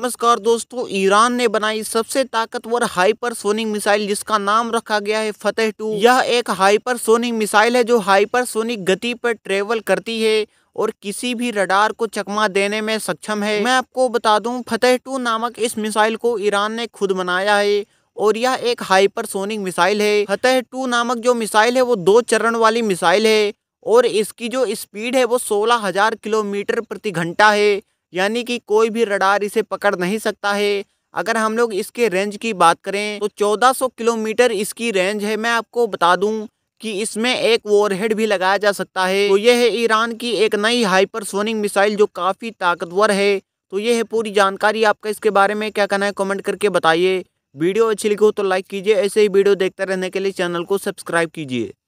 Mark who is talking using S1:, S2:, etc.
S1: नमस्कार दोस्तों ईरान ने बनाई सबसे ताकतवर हाइपरसोनिक मिसाइल जिसका नाम रखा गया है फतेह टू यह एक हाइपरसोनिक मिसाइल है जो हाइपरसोनिक गति पर ट्रेवल करती है और किसी भी रडार को चकमा देने में सक्षम है मैं आपको बता दूं फतेह टू नामक इस मिसाइल को ईरान ने खुद बनाया है और यह एक हाइपरसोनिक मिसाइल है फतेह टू नामक जो मिसाइल है वो दो चरण वाली मिसाइल है और इसकी जो स्पीड है वो सोलह हजार किलोमीटर प्रति घंटा है यानी कि कोई भी रडार इसे पकड़ नहीं सकता है अगर हम लोग इसके रेंज की बात करें तो 1400 किलोमीटर इसकी रेंज है मैं आपको बता दूं कि इसमें एक वॉरहेड भी लगाया जा सकता है तो यह है ईरान की एक नई हाइपरसोनिक मिसाइल जो काफ़ी ताकतवर है तो यह है पूरी जानकारी आपका इसके बारे में क्या कहना है कमेंट करके बताइए वीडियो अच्छी लिखो तो लाइक कीजिए ऐसे ही वीडियो देखते रहने के लिए चैनल को सब्सक्राइब कीजिए